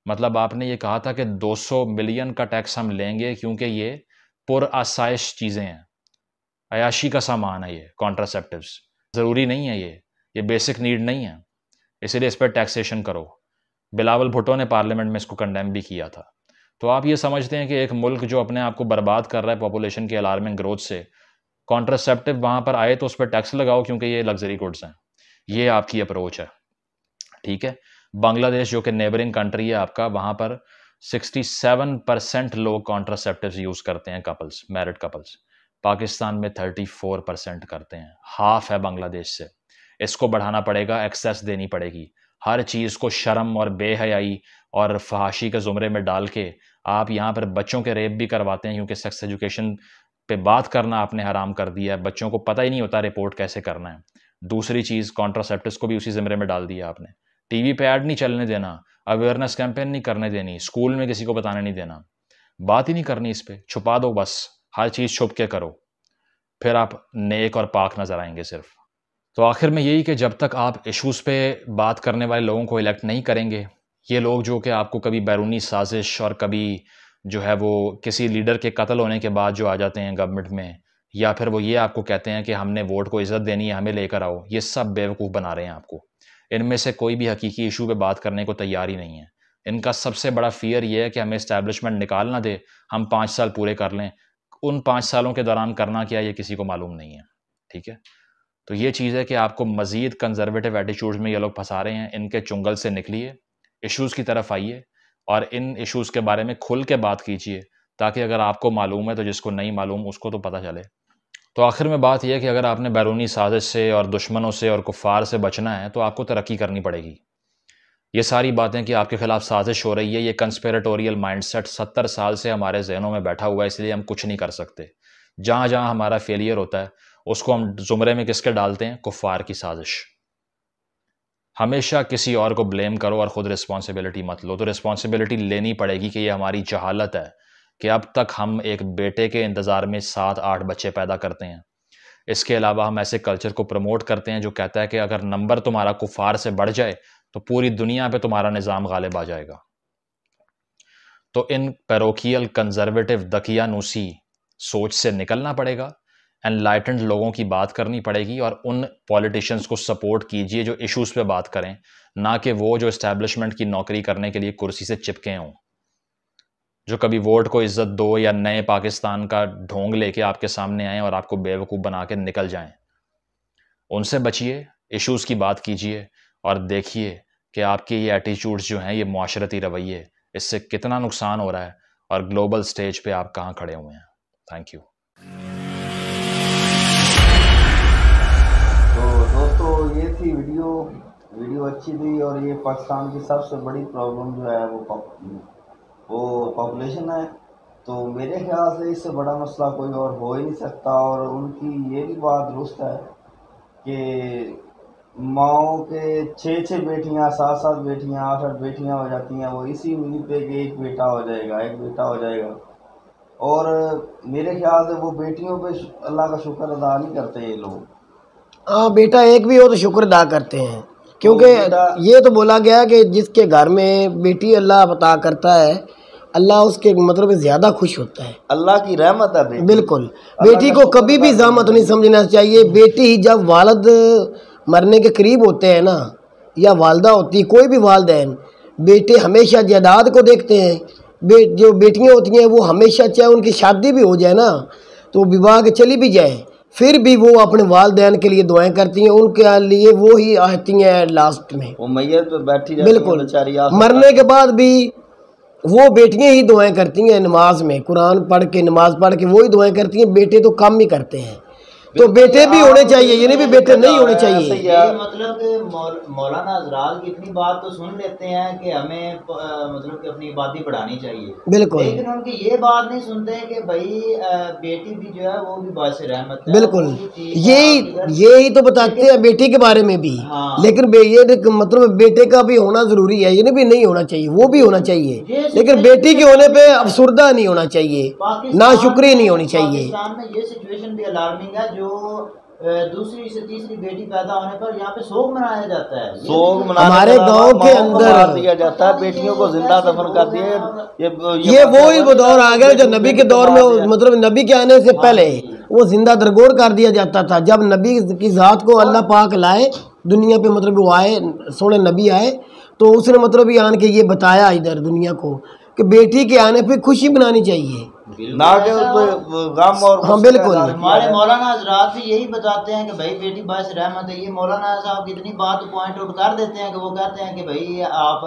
मतलब आपने ये कहा था कि 200 मिलियन का टैक्स हम लेंगे क्योंकि ये पुरासाइश चीज़ें हैं अयाशी का सामान है ये कॉन्ट्रासेप्टिव ज़रूरी नहीं है ये ये बेसिक नीड नहीं है इसीलिए इस पर टैक्सेशन करो बिलावल भुट्टो ने पार्लियामेंट में इसको कंडेम भी किया था तो आप ये समझते हैं कि एक मुल्क जो अपने आप को बर्बाद कर रहा है पॉपुलेशन के अलार्मिंग ग्रोथ से कॉन्ट्रासेप्टिव वहाँ पर आए तो उस पर टैक्स लगाओ क्योंकि ये लग्जरी गुड्स हैं ये आपकी अप्रोच है ठीक है बांग्लादेश जो कि नेबरिंग कंट्री है आपका वहाँ पर 67 परसेंट लोग कॉन्ट्रासेप्टिव यूज़ करते हैं कपल्स मैरिड कपल्स पाकिस्तान में 34 परसेंट करते हैं हाफ है बांग्लादेश से इसको बढ़ाना पड़ेगा एक्सेस देनी पड़ेगी हर चीज़ को शर्म और बेहयाई और फहाशी के ज़ुमरे में डाल के आप यहाँ पर बच्चों के रेप भी करवाते हैं क्योंकि सेक्स एजुकेशन पे बात करना आपने हराम कर दिया है बच्चों को पता ही नहीं होता रिपोर्ट कैसे करना है दूसरी चीज़ कॉन्ट्रासेप्टिस को भी उसी ज़ुमरे में डाल दिया आपने टीवी पे ऐड नहीं चलने देना अवेयरनेस कैंपेन नहीं करने देनी स्कूल में किसी को बताने नहीं देना बात ही नहीं करनी इस पर छुपा दो बस हर चीज़ छुप के करो फिर आप नेक और पाक नज़र आएंगे सिर्फ तो आखिर में यही कि जब तक आप इश्यूज़ पे बात करने वाले लोगों को इलेक्ट नहीं करेंगे ये लोग जो कि आपको कभी बैरूनी साजिश और कभी जो है वो किसी लीडर के कत्ल होने के बाद जो आ जाते हैं गवर्नमेंट में या फिर वो ये आपको कहते हैं कि हमने वोट को इज़्ज़त देनी है हमें लेकर आओ ये सब बेवकूफ़ बना रहे हैं आपको इनमें से कोई भी हकीकी इशू पे बात करने को तैयार ही नहीं है इनका सबसे बड़ा फियर ये है कि हमें इस्टेब्लिशमेंट निकाल ना दे हम पाँच साल पूरे कर लें उन पाँच सालों के दौरान करना क्या ये किसी को मालूम नहीं है ठीक है तो ये चीज़ है कि आपको मज़ीद कंजर्वेटिव एटीट्यूड में ये लोग फंसा रहे हैं इनके चुंगल से निकलिए इश्यूज़ की तरफ आइए और इन इश्यूज़ के बारे में खुल के बात कीजिए ताकि अगर आपको मालूम है तो जिसको नहीं मालूम उसको तो पता चले तो आखिर में बात यह कि अगर आपने बैरूनी साजिश से और दुश्मनों से और कुफ़ार से बचना है तो आपको तरक्की करनी पड़ेगी ये सारी बातें कि आपके खिलाफ साजिश हो रही है ये कंस्पेरेटोरियल माइंडसेट सत्तर साल से हमारे जहनों में बैठा हुआ है इसलिए हम कुछ नहीं कर सकते जहाँ जहाँ हमारा फेलियर होता है उसको हम जुमरे में किसके डालते हैं कुफ़ार की साजिश हमेशा किसी और को ब्लेम करो और ख़ुद रिस्पॉन्सिबिलिटी मत लो तो रिस्पॉन्सिबिलिटी लेनी पड़ेगी कि ये हमारी जहालत है कि अब तक हम एक बेटे के इंतज़ार में सात आठ बच्चे पैदा करते हैं इसके अलावा हम ऐसे कल्चर को प्रमोट करते हैं जो कहता है कि अगर नंबर तुम्हारा कुफार से बढ़ जाए तो पूरी दुनिया पे तुम्हारा निज़ाम गालिब आ जाएगा तो इन पेरोकियल कंजर्वेटिव दकियानुसी सोच से निकलना पड़ेगा एनलाइटेंड लोगों की बात करनी पड़ेगी और उन पॉलिटिशियंस को सपोर्ट कीजिए जो इश्यूज़ पे बात करें ना कि वो जो इस्टेब्लिशमेंट की नौकरी करने के लिए कुर्सी से चिपके हों जो कभी वोट को इज्जत दो या नए पाकिस्तान का ढोंग लेके आपके सामने आए और आपको बेवकूफ़ बना के निकल जाएं उनसे बचिए इश्यूज़ की बात कीजिए और देखिए कि आपके ये एटीट्यूड्स जो हैं ये माशरती रवैये इससे कितना नुकसान हो रहा है और ग्लोबल स्टेज पे आप कहाँ खड़े हुए हैं थैंक यू तो दोस्तों ये थी वीडियो वीडियो अच्छी थी और ये पाकिस्तान की सबसे बड़ी प्रॉब्लम जो है वो वो पॉपुलेशन है तो मेरे ख्याल से इससे बड़ा मसला कोई और हो ही नहीं सकता और उनकी ये भी बात दुरुस्त है कि माओ के छः छः बेटियाँ सात सात बेटियाँ आठ आठ बेटियाँ हो जाती हैं वो इसी उम्मीद पे कि एक बेटा हो जाएगा एक बेटा हो जाएगा और मेरे ख्याल से वो बेटियों पे अल्लाह का शुक्र अदा नहीं करते ये लोग हाँ बेटा एक भी हो तो शुक्र अदा करते हैं क्योंकि ये तो बोला गया कि जिसके घर में बेटी अल्लाह पता करता है अल्लाह उसके मतलब ज़्यादा खुश होता है अल्लाह की रहमत है बिल्कुल बेटी को कभी भी जहमत नहीं समझना चाहिए बेटी जब वालद मरने के करीब होते हैं ना या वालदा होती है कोई भी वालदेन बेटे हमेशा जयदाद को देखते हैं बे जो बेटियाँ होती हैं वो हमेशा चाहे उनकी शादी भी हो जाए ना तो विवाह के चली भी जाए फिर भी वो अपने वालदेन के लिए दुआएं करती हैं उनके लिए वो ही आती हैं लास्ट में वो तो बैठी बिल्कुल मरने के बाद भी वो बेटियाँ ही दुआएं करती हैं नमाज में कुरान पढ़ के नमाज पढ़ के वही दुआएं करती हैं बेटे तो कम ही करते हैं तो बेटे भी होने चाहिए ये भी बेटे नहीं होने चाहिए मतलब मौलाना हजरात की इतनी बात तो सुन लेते हैं कि हमें मतलब कि अपनी आबादी बढ़ानी चाहिए बिल्कुल लेकिन उनकी ये बात नहीं सुनते हैं कि भाई बेटी भी जो है वो भी बात से रहमत बिल्कुल यही यही तो बताते हैं बेटी के बारे में भी हाँ। लेकिन ये मतलब बेटे का भी होना जरूरी है ये भी नहीं होना चाहिए वो भी होना चाहिए लेकिन बेटी के होने पे अफसरदा नहीं होना चाहिए ना शुक्रिया नहीं होनी चाहिए ये सिचुएशन भी अलार्मिंग है जो जो दूसरी से तीसरी बेटी पैदा होने पर यहाँ पे शोक मनाया जाता है शोक हमारे गांव के अंदर दिया जाता है बेटियों को जिंदा दफन कर दिया ये ये वो ही वो दौर आ गया जो नबी के दौर में मतलब नबी के आने से हाँ पहले वो जिंदा दरगोर कर दिया जाता था जब नबी की ज़ात को अल्लाह पाक लाए दुनिया पे मतलब वो आए सोने नबी आए तो उसने मतलब ये आन के ये बताया इधर दुनिया को कि बेटी के आने पे खुशी मनानी चाहिए ना कि अच्छा। गम और हाँ बिल्कुल हमारे मौलाना हजरात भी यही बताते हैं कि भाई बेटी बस रहमत है ये मौलाना साहब कितनी बात पॉइंट आउट कर देते हैं कि वो कहते हैं कि भाई आप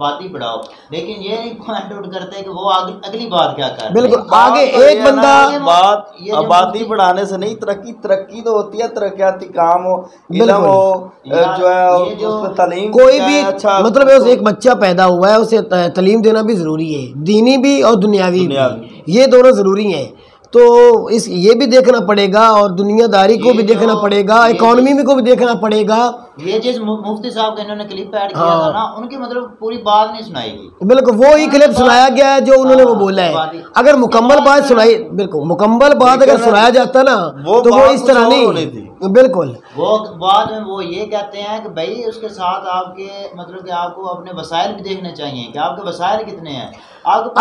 बात ही पढ़ाओ लेकिन ये नहीं पॉइंट आउट करते हैं कि वो आग, अगली बात क्या कर बिल्कुल आगे तो एक बंदा बात आबादी बढ़ाने से नहीं तरक्की तरक्की तो होती है तरक्याती काम हो इलम हो जो है तलीम कोई भी अच्छा, मतलब तो एक बच्चा पैदा हुआ है उसे तलीम देना भी ज़रूरी है दीनी भी और दुनियावी ये दोनों ज़रूरी हैं तो इस ये भी देखना पड़ेगा और दुनियादारी को भी देखना तो पड़ेगा इकोनॉमी तो में को भी देखना पड़ेगा ये चीज मुफ्ती साहब का इन्होंने क्लिप ऐड किया था हाँ। ना उनकी मतलब पूरी बात नहीं सुनाई बिल्कुल वो ही क्लिप सुनाया गया है जो उन्होंने वो हाँ, बोला है अगर मुकम्मल बात सुनाई बिल्कुल मुकम्मल बात अगर सुनाया जाता ना तो वो इस तरह तो नहीं बिल्कुल वो बाद में वो ये कहते हैं कि भाई उसके साथ आपके मतलब कि आपको अपने वसायल भी देखने चाहिए कि आपके वसायल कितने हैं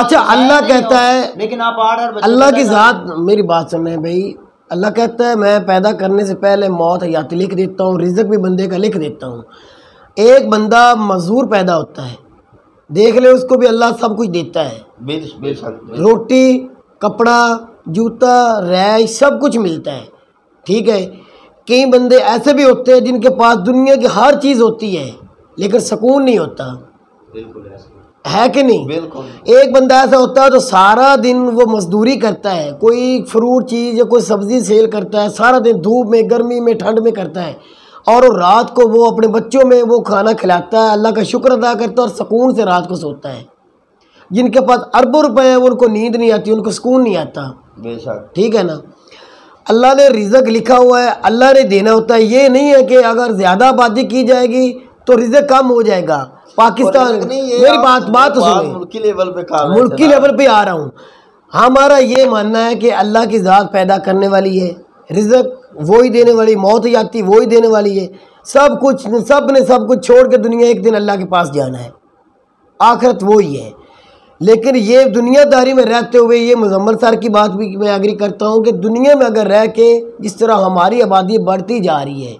अच्छा अल्लाह कहता है लेकिन आप आठ आठ अल्लाह की ज़ात मेरी बात सुन रहे हैं भाई अल्लाह कहता है मैं पैदा करने से पहले मौत हयात तो लिख देता हूँ रिजक भी बंदे का लिख देता हूँ एक बंदा मजदूर पैदा होता है देख ले उसको भी अल्लाह सब कुछ देता है रोटी कपड़ा जूता रैश सब कुछ मिलता है ठीक है कई बंदे ऐसे भी होते हैं जिनके पास दुनिया की हर चीज़ होती है लेकिन सुकून नहीं होता बिल्कुल है कि नहीं बिल्कुल एक बंदा ऐसा होता है जो सारा दिन वो मजदूरी करता है कोई फ्रूट चीज़ या कोई सब्ज़ी सेल करता है सारा दिन धूप में गर्मी में ठंड में करता है और रात को वो अपने बच्चों में वो खाना खिलाता है अल्लाह का शुक्र अदा करता है और सुकून से रात को सोता है जिनके पास अरबों रुपए हैं उनको नींद नहीं आती उनको सुकून नहीं आता ठीक है ना अल्लाह ने रिज़क लिखा हुआ है अल्लाह ने देना होता है ये नहीं है कि अगर ज़्यादा आबादी की जाएगी तो रिजक कम हो जाएगा पाकिस्तान मेरी बात बात मुल्की लेवल पे मुल्की लेवल पे आ रहा हूँ हमारा ये मानना है कि अल्लाह की ज़ात पैदा करने वाली है रिजक वो ही देने वाली मौत ही आती वो ही देने वाली है सब कुछ सब ने सब कुछ छोड़ के दुनिया एक दिन अल्लाह के पास जाना है आखिरत वो ही है लेकिन ये दुनियादारी में रहते हुए ये मुजम्मल सर की बात भी मैं एग्री करता हूँ कि दुनिया में अगर रह के जिस तरह हमारी आबादी बढ़ती जा रही है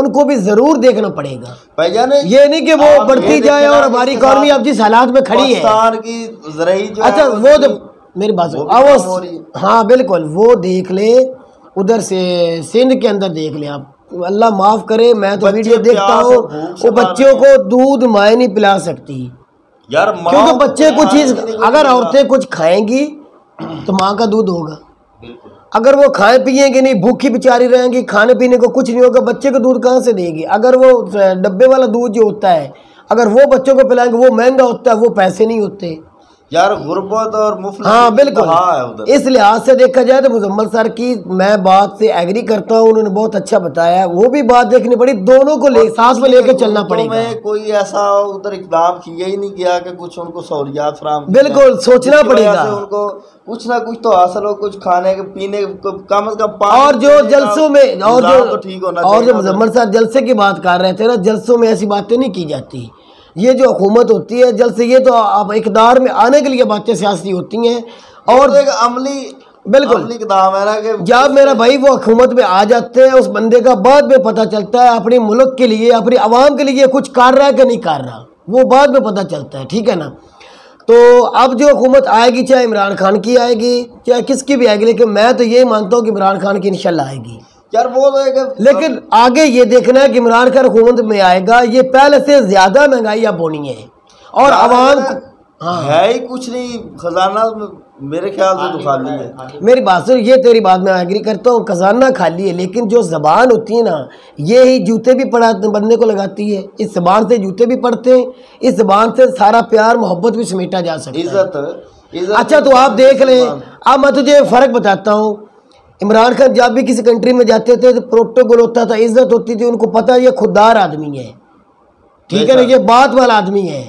उनको भी ज़रूर देखना पड़ेगा ये नहीं कि वो बढ़ती जाए और हमारी इकॉनमी अब जिस हालात में खड़ी है की अच्छा वो तो मेरी बात वो हाँ बिल्कुल वो देख ले उधर से सिंध के अंदर देख ले आप अल्लाह माफ़ करे मैं तो वीडियो देखता हूँ वो बच्चों को दूध माए नहीं पिला सकती यार क्योंकि बच्चे कुछ चीज अगर औरतें कुछ खाएंगी तो माँ का दूध होगा अगर वो खाए पिएंगे नहीं भूखी बेचारी रहेंगी खाने पीने को कुछ नहीं होगा बच्चे को दूध कहाँ से देगी अगर वो डब्बे वाला दूध जो होता है अगर वो बच्चों को पिलाएंगे वो महंगा होता है वो पैसे नहीं होते यार गुर्बत और मुफ्त हाँ बिल्कुल हाँ इस लिहाज से देखा जाए तो मुजम्मल सर की मैं बात से एग्री करता हूँ उन्होंने बहुत अच्छा बताया वो भी बात देखनी पड़ी दोनों को ले सांस में लेकर चलना पड़ेगा मैं कोई ऐसा उधर इकदाम किया ही नहीं किया कि कुछ उनको सहूलियात फ्राम बिल्कुल सोचना पड़ेगा उनको कुछ ना कुछ तो हासिल हो कुछ खाने के पीने कम अज कम और जो जलसों में और जो तो ठीक होना और जो मुजम्मल सर जलसे की बात कर रहे थे ना जलसों में ऐसी बातें नहीं की जाती ये जो हुकूमत होती है जल्द से ये तो अब इकदार में आने के लिए बातें सियासी होती हैं और एक अमली बिल्कुल जब मेरा भाई वो हुकूमत में आ जाते हैं उस बंदे का बाद में पता चलता है अपने मुल्क के लिए अपनी आवाम के लिए कुछ कर रहा है कि नहीं कर रहा वो बाद में पता चलता है ठीक है ना तो अब जो हुकूमत आएगी चाहे इमरान खान की आएगी चाहे किसकी भी आएगी लेकिन मैं तो ये मानता हूँ कि इमरान खान की इनशाला आएगी यार वो तो एक लेकिन आगे ये देखना है कि इमरान खान हुकूमत में आएगा ये पहले से ज्यादा महंगाई अब होनी है और हाँ। आवाम है ही कुछ नहीं खजाना मेरे ख्याल से तो हाँ, खाली है हाँ, मेरी बात सुन ये तेरी बात मैं एग्री करता हूँ खजाना खाली है लेकिन जो जबान होती है ना ये ही जूते भी पड़ा बनने को लगाती है इस जबान से जूते भी पड़ते हैं इस जबान से सारा प्यार मोहब्बत भी समेटा जा सकता है इज्जत अच्छा तो आप देख लें अब मैं तुझे फ़र्क बताता हूँ इमरान खान जब भी किसी कंट्री में जाते थे तो प्रोटोकॉल होता था तो इज्जत होती थी उनको पता ये खुददार आदमी है ठीक है ना तो। ये बात वाला आदमी है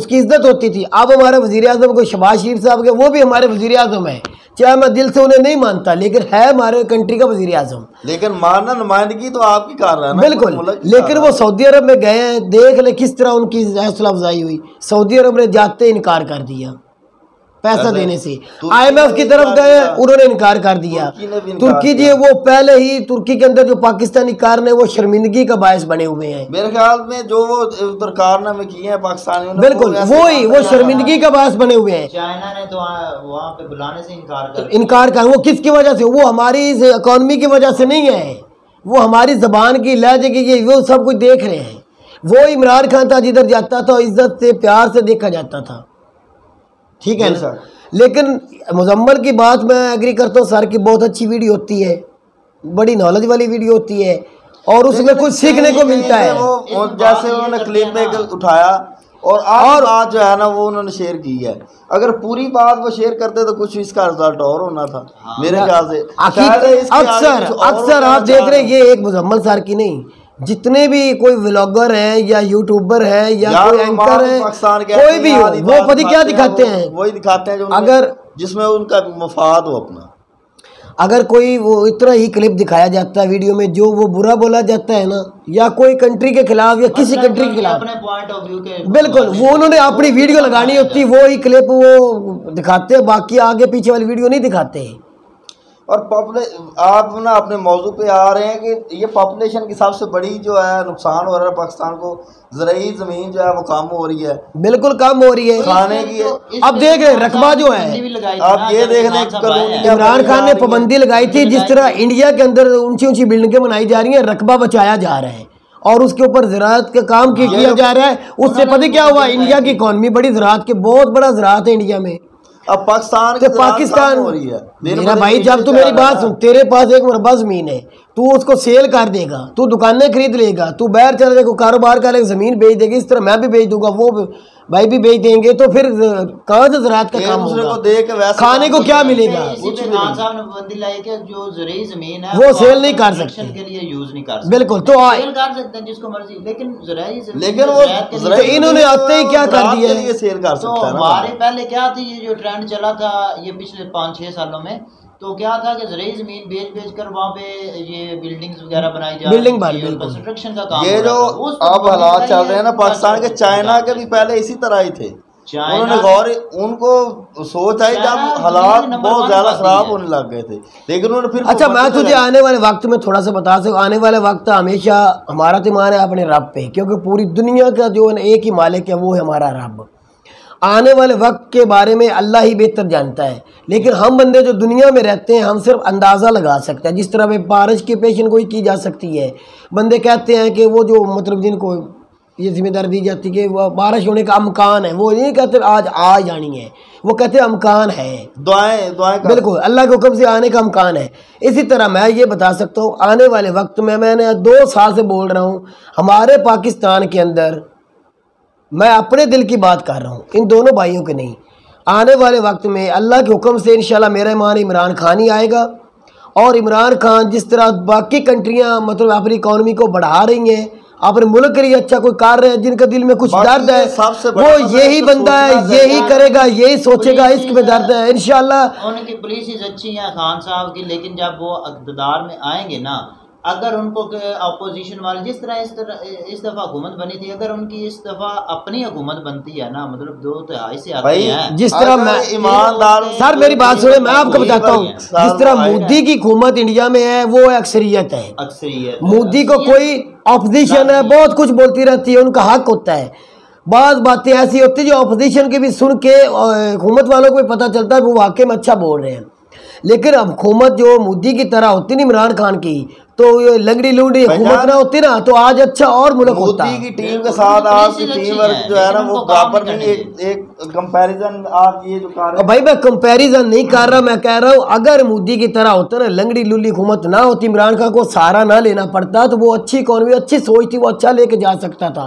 उसकी इज्जत होती थी अब हमारे वजीर अजम को शबाज शरीफ साहब के वो भी हमारे वजीर अजम है चाहे मैं दिल से उन्हें नहीं मानता लेकिन है हमारे कंट्री का वजीर अजम लेकिन मानना नुमाइंदगी तो आपकी कार रहा है बिल्कुल लेकिन वो सऊदी अरब में गए हैं देख ले किस तरह उनकी हौसला अफजाई हुई सऊदी अरब ने जाते इनकार कर दिया पैसा देने से आईएमएफ की तरफ गए उन्होंने इनकार कर दिया तुर्की जी वो पहले ही तुर्की के अंदर जो पाकिस्तानी कार ने वो शर्मिंदगी का बायस बने हुए हैं मेरे ख्याल में जो उधर में किए हैं पाकिस्तानियों ने बिल्कुल वो ही वो शर्मिंदगी का बायस बने हुए हैं चाइना ने तो वहाँ पे बुलाने से इनकार कर इनकार कर वो किसकी वजह से वो हमारी इकोनॉमी की वजह से नहीं है वो हमारी जबान की लहजे की ये वो सब कुछ देख रहे हैं वो इमरान खान था जिधर जाता था इज्जत से प्यार से देखा जाता था ठीक है ना सर लेकिन मुजम्मल की बात मैं एग्री करता हूँ सर की बहुत अच्छी वीडियो होती है बड़ी नॉलेज वाली वीडियो होती है और उसमें कुछ सीखने को मिलता है वो जैसे उन्होंने क्लिप में हाँ। उठाया और और बात जो है ना वो उन्होंने शेयर की है अगर पूरी बात वो शेयर करते तो कुछ इसका रिजल्ट और होना था हाँ, मेरे ख्याल से अक्सर अक्सर आप देख रहे हैं ये एक मुजम्मल सर की नहीं जितने भी कोई व्लॉगर है या यूट्यूबर है या कोई एंकर है कोई भी हो वो पति क्या दिखाते हैं वही दिखाते हैं जो अगर जिसमें उनका मफाद हो अपना अगर कोई वो इतना ही क्लिप दिखाया जाता है वीडियो में जो वो बुरा बोला जाता है ना या कोई कंट्री के खिलाफ या किसी कंट्री मतलब के खिलाफ अपने पॉइंट ऑफ व्यू के बिल्कुल वो उन्होंने अपनी वीडियो लगानी होती वो ही क्लिप वो दिखाते हैं बाकी आगे पीछे वाली वीडियो नहीं दिखाते हैं और पॉपुले आप ना अपने मौजू पे आ रहे हैं कि ये पॉपुलेशन के हिसाब से बड़ी जो है नुकसान हो रहा है पाकिस्तान को जरूरी ज़मीन जो है वो कम हो रही है बिल्कुल कम हो रही है खाने की है। अब देख रहे रकबा जो है आप ये देख रहे इमरान खान ने पाबंदी लगाई थी जिस तरह इंडिया के अंदर ऊंची ऊंची बिल्डिंगें बनाई जा रही है रकबा बचाया जा रहा है और उसके ऊपर ज़रात का काम किया जा रहा है उससे पता क्या हुआ इंडिया की इकोनमी बड़ी ज़रात के बहुत बड़ा ज़रात है इंडिया में अब पाकिस्तान के पाकिस्तान हो रही है मेरा भाई जब तू मेरी बात सुन तेरे पास एक मरबा जमीन है तू उसको सेल कर देगा तू दुकानें खरीद लेगा तू बाहर चल जाएगा कारोबार करेगा जमीन बेच देगा इस तरह मैं भी बेच दूंगा वो भाई भी बेच देंगे तो फिर कहाँ से ज़रात का काम होगा खाने को तो क्या मिलेगा जो जरिए जमीन है वो सेल नहीं कर सकते के लिए यूज नहीं कर बिल्कुल तो कर सकते हैं जिसको मर्जी लेकिन लेकिन वो तो इन्होंने तो आते ही क्या कर दिया सेल कर सकते हमारे पहले क्या थी ये जो ट्रेंड चला था ये पिछले पाँच छह सालों में तो क्या था कि जरिए ज़मीन बेच बेच कर वहाँ पे ये बिल्डिंग्स वगैरह बनाई जा बिल्डिंग कंस्ट्रक्शन का काम ये जो अब हालात चल रहे हैं ना पाकिस्तान के चाइना के भी पहले इसी तरह ही थे उन्होंने गौर उनको सोच आई जब हालात बहुत ज्यादा खराब होने लग गए थे लेकिन उन्होंने फिर अच्छा मैं तुझे आने वाले वक्त में थोड़ा सा बता सकूँ आने वाले वक्त हमेशा हमारा तो ईमान है अपने रब पे क्योंकि पूरी दुनिया का जो एक ही मालिक है वो है हमारा रब आने वाले वक्त के बारे में अल्लाह ही बेहतर जानता है लेकिन हम बंदे जो दुनिया में रहते हैं हम सिर्फ अंदाज़ा लगा सकते हैं जिस तरह में बारिश की पेशन गोई की जा सकती है बंदे कहते हैं कि वो जो मतलब जिनको ये जिम्मेदारी दी जाती है कि वह बारिश होने का अमकान है वो नहीं कहते आज आ जानी है वो कहते हैं अमकान है दुआएं दुआएं बिल्कुल अल्लाह के हुक्म से आने का अमकान है इसी तरह मैं ये बता सकता हूँ आने वाले वक्त में मैंने दो साल से बोल रहा हूँ हमारे पाकिस्तान के अंदर मैं अपने दिल की बात कर रहा हूँ इन दोनों भाइयों के नहीं आने वाले वक्त में अल्लाह के हुक्म से इन मेरा ईमान इमरान खान ही आएगा और इमरान खान जिस तरह बाकी कंट्रियाँ मतलब अपनी इकानमी को बढ़ा रही हैं अपने मुल्क के लिए अच्छा कोई कार्य है जिनके दिल में कुछ दर्द है वो तो यही तो बंदा है यही करेगा यही सोचेगा इसमें दर्द है इनशाला उनकी पुलिस अच्छी है खान साहब की लेकिन जब वो अकदार में आएंगे ना अगर उनको अपोजिशन वाले जिस तरह इस तरह इस दफ़ा हुकूमत बनी थी अगर उनकी इस दफ़ा अपनी हुकूमत बनती है ना मतलब दो तिहाई से आती है जिस तरह मैं ईमानदार सर मेरी बात सुने मैं आपको बताता हूँ जिस तरह मोदी की हुकूमत इंडिया में है वो अक्सरियत है अक्सरियत मोदी को कोई अपोजिशन है बहुत कुछ बोलती रहती है उनका हक होता है बात बातें ऐसी होती जो अपोजिशन की भी सुन के हुकूमत वालों को भी पता चलता है वो वाकई में अच्छा बोल रहे हैं लेकिन अब हुकूमत जो मोदी की तरह होती नहीं इमरान खान की तो ये लंगड़ी लूडी हुकूमत ना होती ना तो आज अच्छा और मुल्क होता की टीम के साथ आपकी टीम वर्क जो है ना वो बराबर नहीं एक एक कंपैरिजन आप ये जो कर रहे भाई मैं कंपैरिजन नहीं कर रहा मैं कह रहा हूँ अगर मोदी की तरह होता ना लंगड़ी लूली हुकूमत ना होती इमरान खान को सहारा ना लेना पड़ता तो वो अच्छी इकॉनमी अच्छी सोच थी वो अच्छा लेके जा सकता था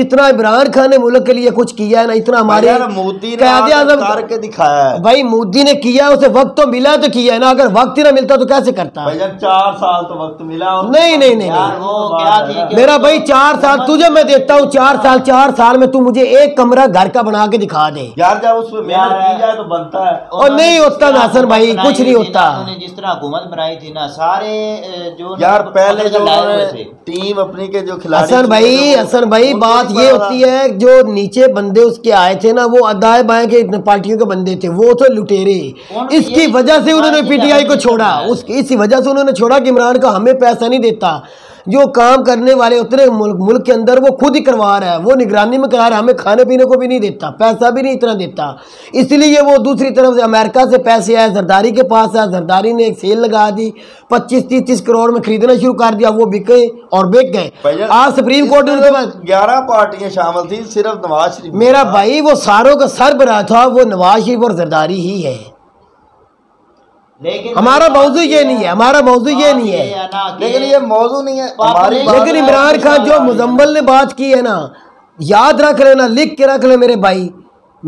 जितना इमरान खान ने मुल्क के लिए कुछ किया है ना इतना हमारे मोदी ने दिखाया भाई मोदी ने किया उसे वक्त तो मिला तो किया है ना अगर वक्त ही ना मिलता तो कैसे करता चार साल तो वक्त मिला हो नहीं नहीं नहीं, वो क्या थी मेरा भाई चार साल तुझे मैं देता हूँ चार साल चार साल में तू मुझे एक कमरा घर का बना के दिखा दे यार जब उसमें मेहनत तो बनता है और नहीं होता नासर भाई कुछ नहीं होता जिस तरह हुकूमत बनाई थी ना सारे जो यार पहले जो टीम अपनी के जो खिलाड़ी हसन भाई असर भाई बात ये होती है जो नीचे बंदे उसके आए थे ना वो अदाए बाएं के पार्टियों के बंदे थे वो तो लुटेरे इसकी वजह से उन्होंने पीटीआई को छोड़ा उसकी इसी वजह से उन्होंने छोड़ा कि इमरान का हमें हमें पैसा नहीं देता जो काम करने वाले उतने मुल्क मुल्क के अंदर वो खुद ही करवा रहा है वो निगरानी में करा रहा है हमें खाने पीने को भी नहीं देता पैसा भी नहीं इतना देता इसलिए वो दूसरी तरफ से अमेरिका से पैसे आए जरदारी के पास आए जरदारी ने एक सेल लगा दी पच्चीस तीस तीस करोड़ में खरीदना शुरू कर दिया वो बिके और बिक गए आज सुप्रीम कोर्ट ने ग्यारह पार्टियां शामिल थी सिर्फ नवाज शरीफ मेरा भाई वो सारों का सर बना था वो नवाज शरीफ और जरदारी ही है लेकिन हमारा मौजू ये नहीं है हमारा मौजू ये नहीं है लेकिन ये मौजू नहीं है लेकिन इमरान खान जो मुजम्बल ने बात की है ना याद रख लेना लिख के रख ले मेरे भाई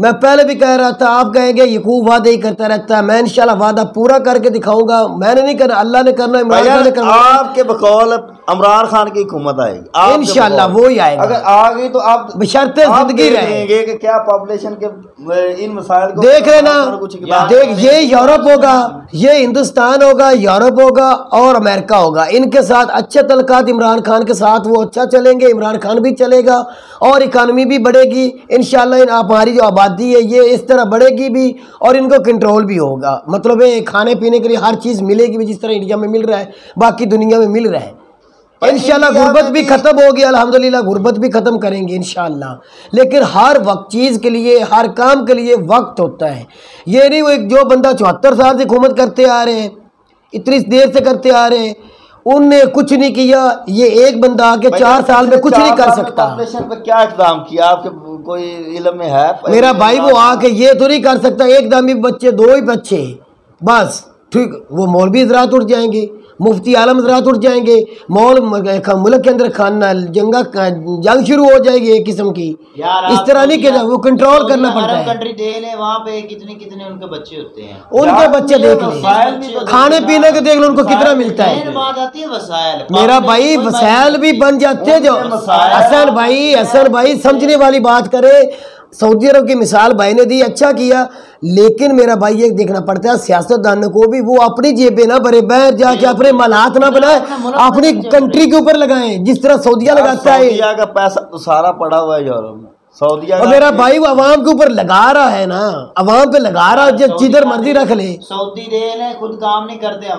मैं पहले भी कह रहा था आप कहेंगे यकूब वादे ही करता रहता है मैं इंशाल्लाह वादा पूरा करके दिखाऊंगा मैंने नहीं करना अल्लाह ने करना इमरान ने करना आपके बकौल इमरान खान की हुकूमत आएगी इनशाला वो ही आएगा अगर आ गई तो आप बशर्ते जिंदगी रहेंगे कि क्या पॉपुलेशन के इन मसाइल को देख रहे ना देख ये यूरोप होगा ये हिंदुस्तान होगा यूरोप होगा और अमेरिका होगा इनके साथ अच्छे तलकात इमरान खान के साथ वो अच्छा चलेंगे इमरान खान भी चलेगा और इकानमी भी बढ़ेगी इन आप हमारी जो आबादी आती है ये इस तरह बढ़ेगी भी और इनको कंट्रोल भी होगा मतलब है खाने पीने के लिए हर चीज़ मिलेगी भी जिस तरह इंडिया में मिल रहा है बाकी दुनिया में मिल रहा है इनशाला गुर्बत भी ख़त्म होगी अल्हम्दुलिल्लाह गुर्बत भी ख़त्म करेंगे इनशाला लेकिन हर वक्त चीज़ के लिए हर काम के लिए वक्त होता है ये नहीं वो एक जो बंदा चौहत्तर साल से हुकूमत करते आ रहे हैं इतनी देर से करते आ रहे हैं उनने कुछ नहीं किया ये एक बंदा आके चार साल में कुछ नहीं कर सकता ऑपरेशन क्या इकदाम किया आपके कोई इलम है मेरा भाई वो आके ये तो नहीं कर सकता एक ही बच्चे दो ही बच्चे बस ठीक वो मौलवी हजरात उठ जाएंगे मुफ्ती आलम जरात उठ जाएंगे मॉल मुल्क के अंदर खाना जंगा जंग शुरू हो जाएगी एक किस्म की इस तरह नहीं किया वो कंट्रोल करना पड़ता है कंट्री वहाँ पे कितने कितने उनके बच्चे होते हैं उनके बच्चे देख लो तो खाने पीने के देख लो उनको कितना मिलता है मेरा भाई वसैल भी बन जाते हैं जो हसन भाई हसन भाई समझने वाली बात करे सऊदी अरब की मिसाल भाई ने दी अच्छा किया लेकिन मेरा भाई ये देखना पड़ता है सियासतदान को भी वो अपनी जेबें ना भरे बैर जाके अपने मलाहत ना बनाए अपनी कंट्री के ऊपर लगाए जिस तरह सऊदिया लगाता है का पैसा तो सारा पड़ा हुआ है यूरोप में सऊदिया और मेरा भाई वो अवाम के ऊपर लगा रहा है ना अवाम पे लगा रहा है जब जिधर मर्जी रख ले सऊदी रेल है खुद काम नहीं करते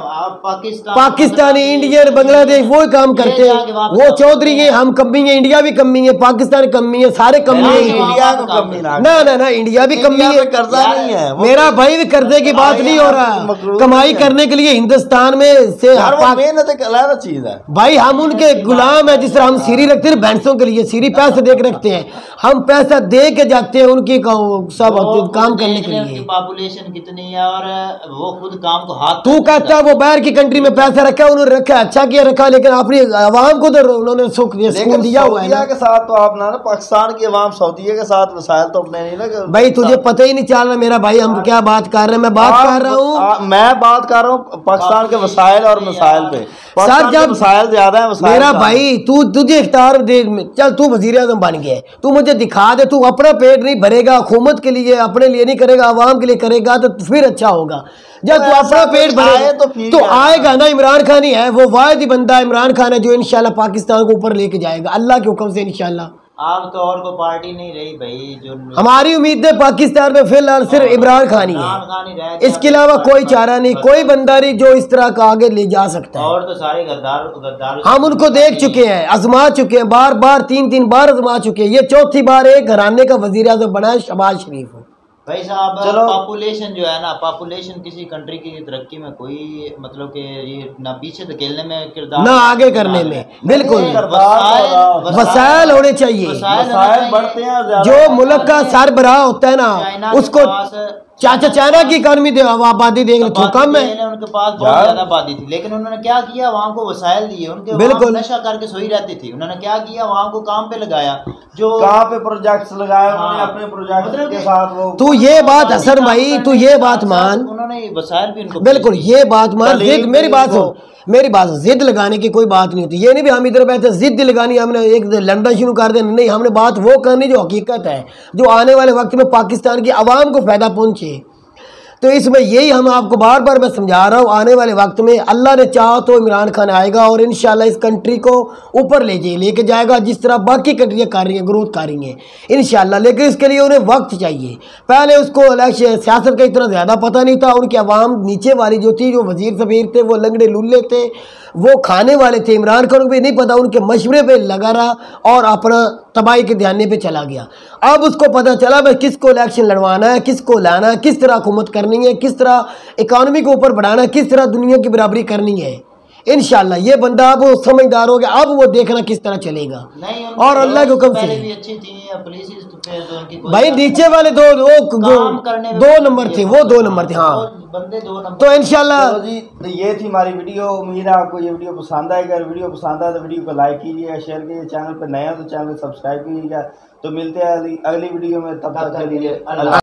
पाकिस्तान पाकिस्तानी इंडियन बांग्लादेश वो काम करते हैं वो चौधरी है हम कमी है इंडिया भी कमी है पाकिस्तान कमी है सारे कमी है इंडिया ना ना ना इंडिया भी कमी है कर्जा नहीं है मेरा तो- भाई भी कर्जे की बात नहीं हो रहा कमाई करने के लिए हिंदुस्तान में से मेहनत चीज है भाई हम उनके गुलाम है जिस तरह हम हाँ। सीरी रखते हैं भैंसों के लिए सीरी पैसे देख रखते हैं हम पैसा दे के जाते हैं उनकी सब काम करने के लिए पॉपुलेशन कितनी है और वो खुद काम को हाथ तू कहता है वो बाहर की कंट्री में पैसा रखा है उन्होंने रखा अच्छा किया रखा लेकिन अपनी आवाम को तो उन्होंने सुख सुकून दिया हुआ है के साथ तो आप ना पाकिस्तान की आवाम सऊदीया के साथ वसायल तो अपने नहीं ना भाई तुझे पता ही नहीं चल रहा मेरा भाई हम हाँ। क्या बात कर रहे हैं मैं बात कर रहा हूँ मैं बात कर रहा हूँ पाकिस्तान के वसायल और मिसाइल पे सर जब वसायल ज्यादा है मेरा भाई तू तुझे इख्तार देख चल तू वजीर बन गया तू मुझे दिखा दे तू अपना पेट नहीं भरेगा हुकूमत के लिए अपने लिए नहीं करेगा आवाम के लिए करेगा तो फिर अच्छा होगा जब तू तो अपना पेट भरे तो, तो आएगा ना इमरान खान ही है वो वायद ही बंदा इमरान खान है जो इन पाकिस्तान को ऊपर लेके जाएगा अल्लाह के हुक्म से इनशाला अब तो और को पार्टी नहीं रही भाई जो हमारी उम्मीद है पाकिस्तान में फिलहाल सिर्फ हाँ, इमरान खान ही है इसके अलावा कोई चारा नहीं कोई बंदा नहीं जो इस तरह का आगे ले जा सकता है और तो सारे गद्दार गद्दार हम उनको देख चुके हैं आजमा चुके हैं बार बार तीन तीन बार आजमा चुके हैं ये चौथी बार एक घराने का वजीर अजम बना है शबाज शरीफ भाई साहब चलो पॉपुलेशन जो है ना पॉपुलेशन किसी कंट्री की तरक्की में कोई मतलब के ये ना पीछे धकेलने तो में किरदार ना आगे करने में बिल्कुल तो वसायल होने चाहिए जो मुल्क का सरबराह होता है ना उसको चाचा चाइना की इकोनॉमी दे आबादी देख लो तो कम है उनके पास बहुत ज्यादा आबादी थी लेकिन उन्होंने क्या किया वहाँ को वसायल दिए उनके बिल्कुल नशा करके सोई रहती थी उन्होंने क्या किया वहाँ को काम पे लगाया जो कहाँ पे प्रोजेक्ट्स लगाया हाँ। अपने प्रोजेक्ट मतलब के साथ वो तू तो ये बात असर भाई तू तो ये बात मान उन्होंने वसायल भी उनको बिल्कुल ये बात मान जिद मेरी बात हो मेरी बात जिद लगाने की कोई बात नहीं होती ये नहीं भी हम इधर बैठे जिद लगानी हमने एक लंडन शुरू कर देना नहीं हमने बात वो करनी जो हकीकत है जो आने वाले वक्त में पाकिस्तान की आवाम को फायदा पहुंचे तो इसमें यही हम आपको बार बार मैं समझा रहा हूँ आने वाले वक्त में अल्लाह ने चाह तो इमरान खान आएगा और इन इस कंट्री को ऊपर ले जाए लेके जाएगा जिस तरह बाकी कंट्रियाँ कर रही हैं ग्रोथ कर रही हैं इन लेकिन इसके लिए उन्हें वक्त चाहिए पहले उसको सियासत का इतना ज़्यादा पता नहीं था उनकी आवाम नीचे वाली जो थी जो वजीर सफ़ीर थे वो लंगड़े लुल्ले थे वो खाने वाले थे इमरान खान को भी नहीं पता उनके मशवरे पर लगा रहा और अपना तबाही के ध्यान पे चला गया अब उसको पता चला भाई किसको इलेक्शन लड़वाना है किसको लाना है किस तरह हुकूमत करनी है किस तरह इकानमी को ऊपर बढ़ाना है किस तरह दुनिया की बराबरी करनी है इन ये बंदा अब समझदार हो गया अब वो देखना किस तरह चलेगा और अल्लाह के हुक्म से तो भाई नीचे वाले दो वो दो नंबर थे वो दो नंबर थे हाँ तो इन तो ये थी हमारी वीडियो उम्मीद है आपको ये वीडियो पसंद आएगी अगर वीडियो पसंद आए तो वीडियो को लाइक कीजिए शेयर कीजिए चैनल पर नया तो चैनल सब्सक्राइब कीजिएगा तो मिलते हैं अगली वीडियो में तब तक